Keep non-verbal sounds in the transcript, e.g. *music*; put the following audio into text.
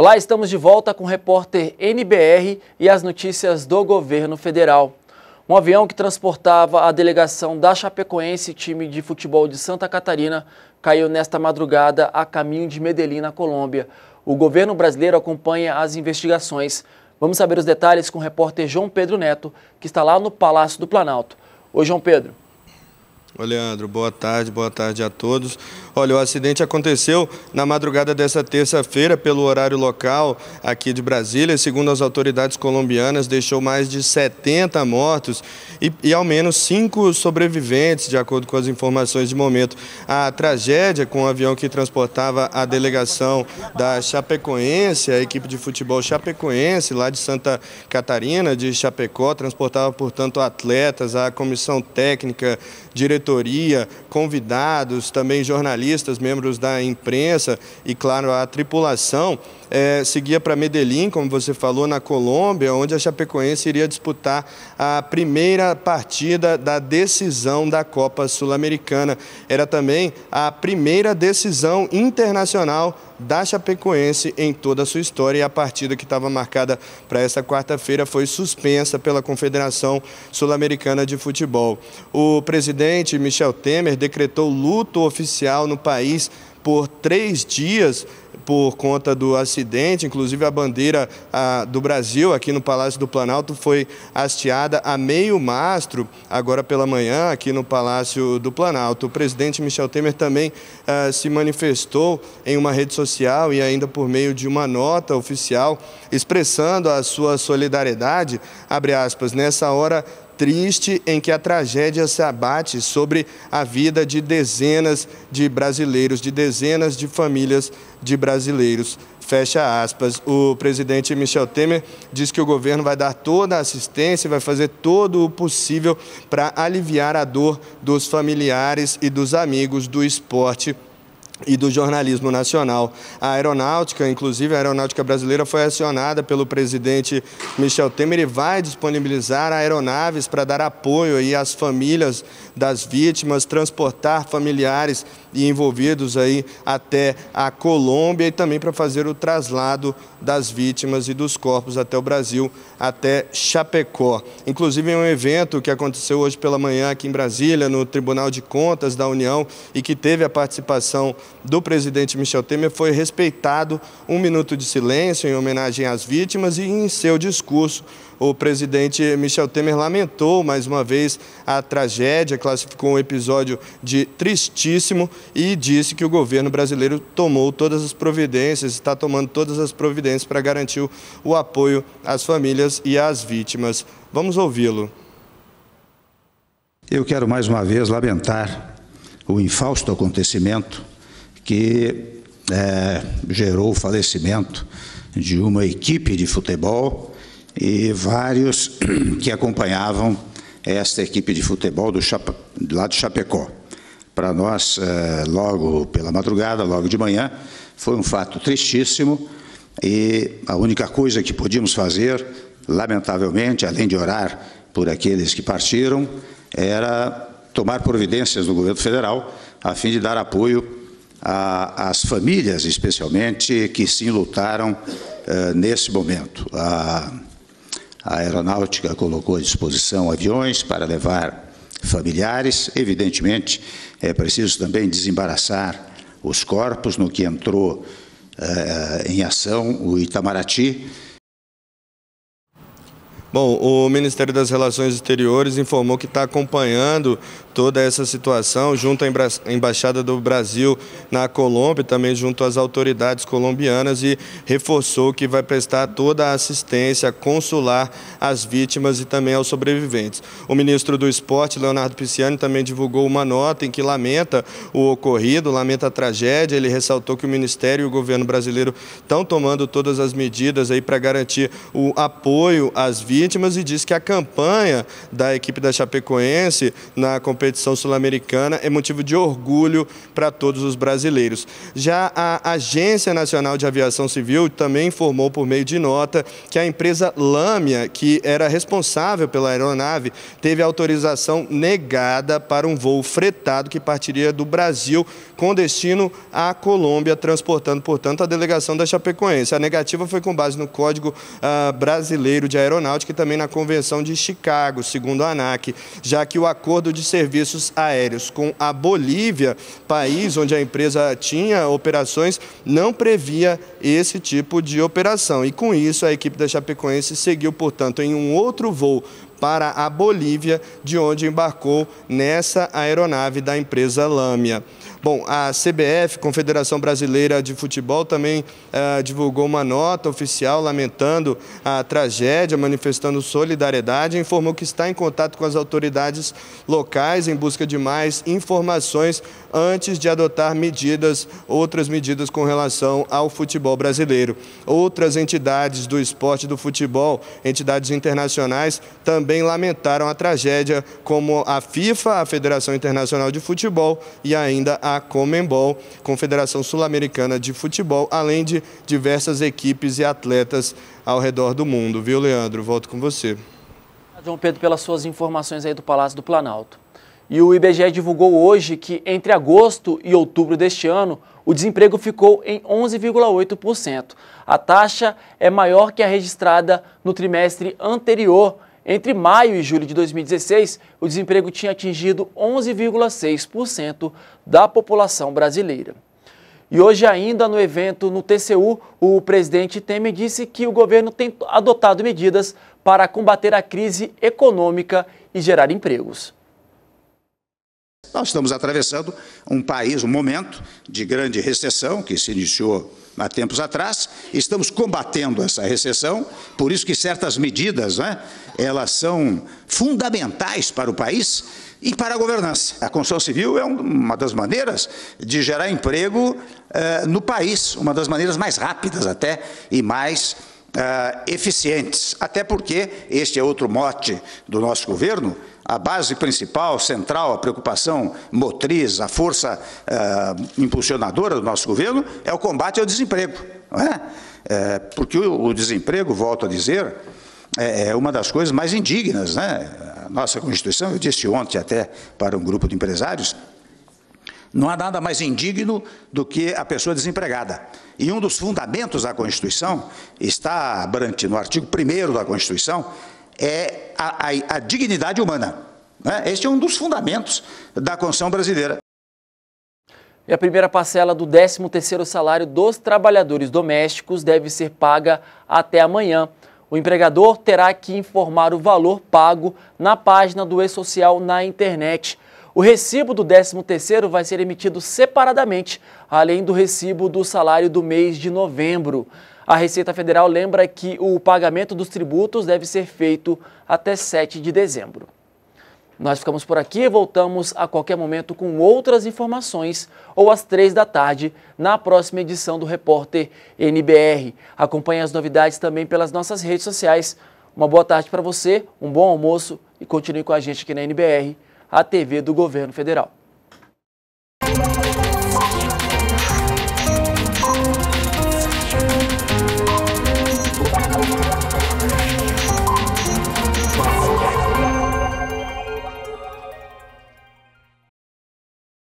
Olá, estamos de volta com o repórter NBR e as notícias do governo federal. Um avião que transportava a delegação da Chapecoense, time de futebol de Santa Catarina, caiu nesta madrugada a caminho de Medellín, na Colômbia. O governo brasileiro acompanha as investigações. Vamos saber os detalhes com o repórter João Pedro Neto, que está lá no Palácio do Planalto. Oi, João Pedro. Ô Leandro, boa tarde, boa tarde a todos. Olha, o acidente aconteceu na madrugada dessa terça-feira, pelo horário local aqui de Brasília. Segundo as autoridades colombianas, deixou mais de 70 mortos e, e ao menos cinco sobreviventes, de acordo com as informações de momento. A tragédia com o avião que transportava a delegação da Chapecoense, a equipe de futebol chapecoense, lá de Santa Catarina, de Chapecó, transportava, portanto, atletas, a comissão técnica, diretor diretoria, convidados, também jornalistas, membros da imprensa e, claro, a tripulação, é, seguia para Medellín, como você falou, na Colômbia, onde a Chapecoense iria disputar a primeira partida da decisão da Copa Sul-Americana. Era também a primeira decisão internacional da Chapecoense em toda a sua história e a partida que estava marcada para esta quarta-feira foi suspensa pela Confederação Sul-Americana de Futebol. O presidente Michel Temer decretou luto oficial no país por três dias por conta do acidente. Inclusive, a bandeira a, do Brasil aqui no Palácio do Planalto foi hasteada a meio mastro, agora pela manhã, aqui no Palácio do Planalto. O presidente Michel Temer também a, ah, se manifestou em uma rede social e ainda por meio de uma nota oficial, expressando a sua solidariedade, abre aspas, nessa hora triste em que a tragédia se abate sobre a vida de dezenas de brasileiros, de dezenas de famílias de brasileiros. Fecha aspas. O presidente Michel Temer diz que o governo vai dar toda a assistência e vai fazer todo o possível para aliviar a dor dos familiares e dos amigos do esporte e do jornalismo nacional. A aeronáutica, inclusive a aeronáutica brasileira, foi acionada pelo presidente Michel Temer e vai disponibilizar aeronaves para dar apoio aí às famílias das vítimas, transportar familiares e envolvidos aí até a Colômbia e também para fazer o traslado das vítimas e dos corpos até o Brasil, até Chapecó. Inclusive em um evento que aconteceu hoje pela manhã aqui em Brasília, no Tribunal de Contas da União e que teve a participação do presidente Michel Temer foi respeitado um minuto de silêncio em homenagem às vítimas e em seu discurso o presidente Michel Temer lamentou mais uma vez a tragédia, classificou o episódio de tristíssimo e disse que o governo brasileiro tomou todas as providências, está tomando todas as providências para garantir o apoio às famílias e às vítimas. Vamos ouvi-lo. Eu quero mais uma vez lamentar o infausto acontecimento que é, gerou o falecimento de uma equipe de futebol e vários *clears throat* que acompanhavam esta equipe de futebol do Chapa, lá de Chapecó. Para nós, é, logo pela madrugada, logo de manhã, foi um fato tristíssimo e a única coisa que podíamos fazer, lamentavelmente, além de orar por aqueles que partiram, era tomar providências do governo federal a fim de dar apoio às famílias, especialmente, que se lutaram eh, nesse momento. A, a aeronáutica colocou à disposição aviões para levar familiares. Evidentemente, é preciso também desembaraçar os corpos, no que entrou eh, em ação o Itamaraty Bom, o Ministério das Relações Exteriores informou que está acompanhando toda essa situação junto à Embaixada do Brasil na Colômbia, também junto às autoridades colombianas e reforçou que vai prestar toda a assistência consular às vítimas e também aos sobreviventes. O ministro do Esporte, Leonardo Pisciani, também divulgou uma nota em que lamenta o ocorrido, lamenta a tragédia. Ele ressaltou que o Ministério e o governo brasileiro estão tomando todas as medidas aí para garantir o apoio às vítimas íntimas e disse que a campanha da equipe da Chapecoense na competição sul-americana é motivo de orgulho para todos os brasileiros. Já a Agência Nacional de Aviação Civil também informou por meio de nota que a empresa Lâmia, que era responsável pela aeronave, teve autorização negada para um voo fretado que partiria do Brasil com destino à Colômbia, transportando, portanto, a delegação da Chapecoense. A negativa foi com base no Código uh, Brasileiro de Aeronáutica, também na Convenção de Chicago, segundo a ANAC, já que o acordo de serviços aéreos com a Bolívia, país onde a empresa tinha operações, não previa esse tipo de operação. E com isso, a equipe da Chapecoense seguiu, portanto, em um outro voo para a Bolívia, de onde embarcou nessa aeronave da empresa Lâmia. Bom, a CBF, Confederação Brasileira de Futebol, também eh, divulgou uma nota oficial lamentando a tragédia, manifestando solidariedade e informou que está em contato com as autoridades locais em busca de mais informações antes de adotar medidas, outras medidas com relação ao futebol brasileiro. Outras entidades do esporte do futebol, entidades internacionais, também lamentaram a tragédia, como a FIFA, a Federação Internacional de Futebol e ainda a a Comembol, Confederação Sul-Americana de Futebol, além de diversas equipes e atletas ao redor do mundo. Viu, Leandro? Volto com você. João Pedro, pelas suas informações aí do Palácio do Planalto. E o IBGE divulgou hoje que entre agosto e outubro deste ano, o desemprego ficou em 11,8%. A taxa é maior que a registrada no trimestre anterior entre maio e julho de 2016, o desemprego tinha atingido 11,6% da população brasileira. E hoje, ainda no evento no TCU, o presidente Temer disse que o governo tem adotado medidas para combater a crise econômica e gerar empregos. Nós estamos atravessando um país, um momento de grande recessão que se iniciou há tempos atrás. Estamos combatendo essa recessão, por isso que certas medidas né, elas são fundamentais para o país e para a governança. A construção civil é uma das maneiras de gerar emprego eh, no país, uma das maneiras mais rápidas até e mais eh, eficientes. Até porque este é outro mote do nosso governo. A base principal, central, a preocupação motriz, a força eh, impulsionadora do nosso governo é o combate ao desemprego. Não é? Eh, porque o, o desemprego, volto a dizer, é, é uma das coisas mais indignas, né? A nossa Constituição, eu disse ontem até para um grupo de empresários, não há nada mais indigno do que a pessoa desempregada. E um dos fundamentos da Constituição está, abrante no artigo 1 da Constituição, é a, a, a dignidade humana. Né? Este é um dos fundamentos da Constituição brasileira. E a primeira parcela do 13º salário dos trabalhadores domésticos deve ser paga até amanhã. O empregador terá que informar o valor pago na página do E-Social na internet. O recibo do 13º vai ser emitido separadamente, além do recibo do salário do mês de novembro. A Receita Federal lembra que o pagamento dos tributos deve ser feito até 7 de dezembro. Nós ficamos por aqui e voltamos a qualquer momento com outras informações ou às três da tarde na próxima edição do Repórter NBR. Acompanhe as novidades também pelas nossas redes sociais. Uma boa tarde para você, um bom almoço e continue com a gente aqui na NBR, a TV do Governo Federal.